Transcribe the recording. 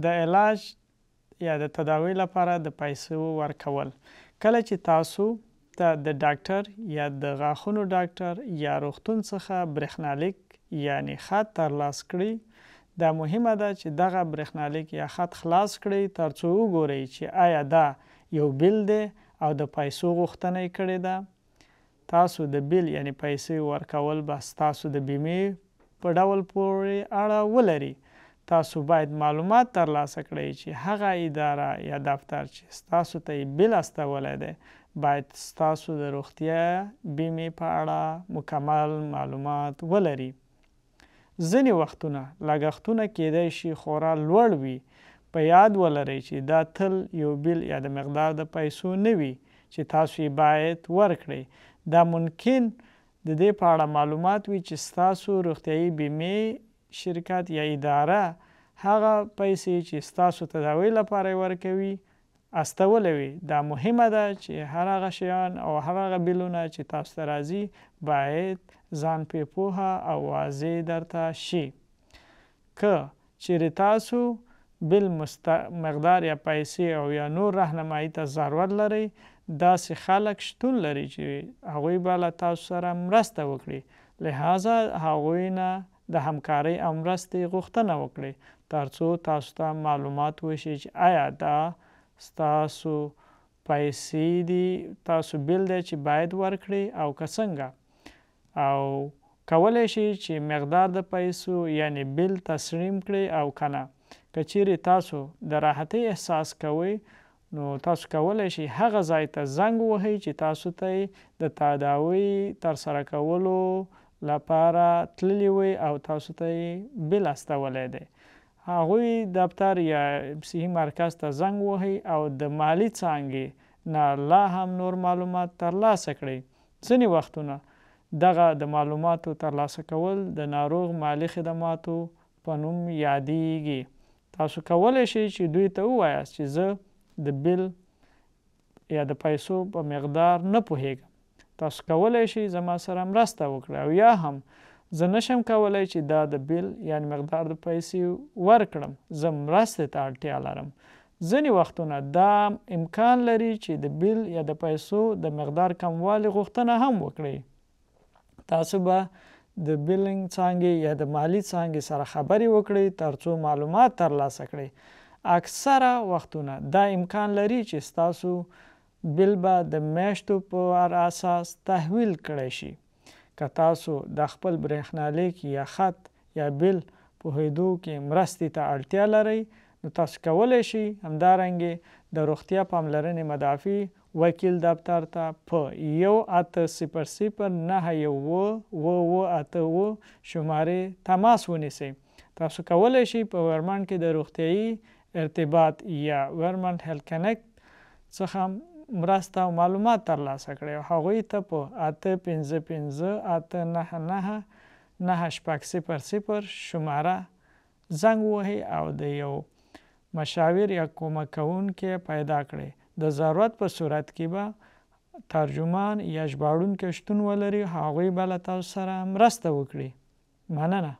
د علاج یا د تداوی لپاره د پیسو ورکول کله چې تاسو ته د ډاکټر یا د غاښونو ډاکټر یا روغتون څخه برېښنالیک یعنی خط ترلاسه کړئ دا مهمه ده چې دغه برېښنالیک یا خط خلاص کړئ ترڅو وګورئ چې آیا دا یو بیل دی او د پیسو غوښتنه کړې ده تاسو د بیل یعنی پیسې ورکول بس تاسو د بیمې په ډول پورې اړه ولري تاسو باید معلومات ترلاسه کړئ چې هغه اداره یا دفتر چې ستاسو ته بل استولی دی باید ستاسو د روغتیا بیمې په اړه مکمل معلومات ولري ځینې وختونه لګښتونه کیدای شي خورا لوړ وي په یاد ولرئ چې دا تل یو بیل یا د مقدار د پیسو نه وي چې تاسو یې باید ورکړئ دا ممکن د دې په اړه معلومات وي چې ستاسو روغتیایي بیمې شرکت یا اداره هغه پیسې چې ستاسو تداوی لپاره ورکوي استوله وي دا مهمه ده چې هر هغه شیان او هر هغه بیلونه چې تاسو ته راځي باید ځان پې پوهه او واضح درته شي که چیرې تاسو بل مقدار یا پیسې او یا نور رهنمایي ته ضرورت لرئ داسې خلک شتون لري چې هغوی به له تاسو سره مرسته وکړي لهذا هغوی نه د همکارۍ او مرستې غوښتنه وکړئ ترڅو تاسو ته معلومات وشي چې آیا دا ستاسو پیسې دي تاسو بیل دی چې باید ورکړئ او که څنګه او کولی شئ چې مقدار د پیسو یعنی بیل تسلیم کړئ او که نه که چیرې تاسو د راحتۍ احساس کوئ نو تاسو کولی شئ هغه ځای ته زنګ ووهئ چې تاسو ته یې د تداوۍ ترسره کولو لپاره تللی وي او تاسو ته یې بل استولی دی هغوی دفتر یا صحي مرکز ته زنګ وهي او د مالی څانګې نه لا هم نور معلومات ترلاسه کړئ ځینې وختونه دغه د معلوماتو ترلاسه کول د ناروغ مالی خدماتو په نوم یادیږي تاسو کولی شئ چې دوی ته ووایاست چې زه د بل یا د پیسو په مقدار نه پوهیږم تاسو کولای شئ زما سره مرسته وکړئ او یا هم زه نشم کولای چې دا د بیل یعنی مقدار د پیسې ورکړم زه مرستې ته اړتیا لرم ځینې وختونه دا امکان لري چې د بیل یا د پیسو د مقدار کموالي غوښتنه هم وکړئ تاسو به د بیلینګ څانګې یا د مالی څانګې سره خبرې وکړئ ترڅو معلومات ترلاسه کړئ اکثره وختونه دا امکان لري چې ستاسو بل به د میاشتو پر اساس تحویل کړی شي که تاسو د خپل برېښنالیک یا خط یا بل پوهیدو کې مرستې ته اړتیا لرئ نو تاسو کولی شئ همدارنګې د روغتیا پاملرنې مدافع وکیل دفتر ته په یو اته صفر صفر نهه یو اوه اوه اته اوه شمارې تماس ونیسئ تاسو کولی شئ په ورمن کې د روغتیایي ارتباط یا ورمن هیلت کنکټ څخه مرسته او معلومات ترلاسه کړئ او هغوی ته په اته پنځه پنځه اته نهه نهه نهه شپږ صفر صفر شماره زنګ ووهئ او د یو مشاور یا کومک کوونکی پیدا کړئ د ضرورت په صورت کې به ترجمان یا ژباړونکی شتون ولري هغوی به له تاسو سره مرسته وکړي مننه